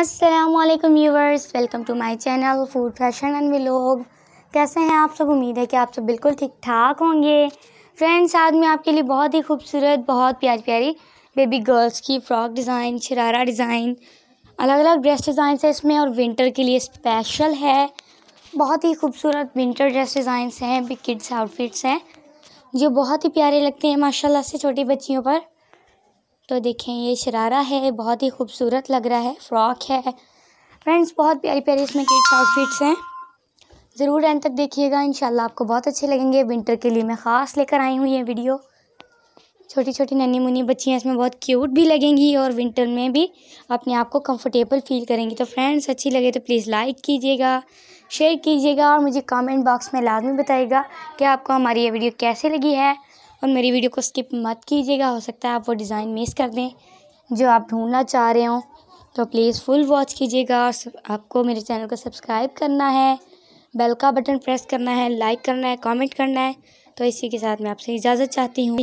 असलम यूवर्स welcome to my channel food fashion and vlog कैसे हैं आप सब उम्मीद है कि आप सब बिल्कुल ठीक ठाक होंगे फ्रेंड्स आज मैं आपके लिए बहुत ही खूबसूरत बहुत प्यारी प्यारी बेबी गर्ल्स की फ़्रॉक डिज़ाइन शरारा डिज़ाइन अलग अलग ड्रेस डिज़ाइंस है इसमें और विंटर के लिए स्पेशल है बहुत ही खूबसूरत विंटर ड्रेस डिज़ाइंस हैं किड्स आउटफिट्स हैं जो बहुत ही प्यारे लगते हैं माशाल्लाह से छोटी बच्चियों पर तो देखें ये शरारा है बहुत ही खूबसूरत लग रहा है फ्रॉक है फ्रेंड्स बहुत प्यारी प्यारी इसमें किड्स आउटफिट्स हैं ज़रूर एंड तक देखिएगा इन आपको बहुत अच्छे लगेंगे विंटर के लिए मैं ख़ास लेकर आई हूँ ये वीडियो छोटी छोटी नन्नी मुन्नी बच्चियाँ इसमें बहुत क्यूट भी लगेंगी और विंटर में भी अपने आप को कंफर्टेबल फील करेंगी तो फ्रेंड्स अच्छी लगे तो प्लीज़ लाइक कीजिएगा शेयर कीजिएगा और मुझे कमेंट बॉक्स में लाजमी बताइएगा कि आपको हमारी ये वीडियो कैसे लगी है और मेरी वीडियो को स्किप मत कीजिएगा हो सकता है आप वो डिज़ाइन मिस कर दें जो आप ढूंढना चाह रहे हो तो प्लीज़ फुल वॉच कीजिएगा और आपको मेरे चैनल को सब्सक्राइब करना है बेल का बटन प्रेस करना है लाइक करना है कमेंट करना है तो इसी के साथ मैं आपसे इजाज़त चाहती हूँ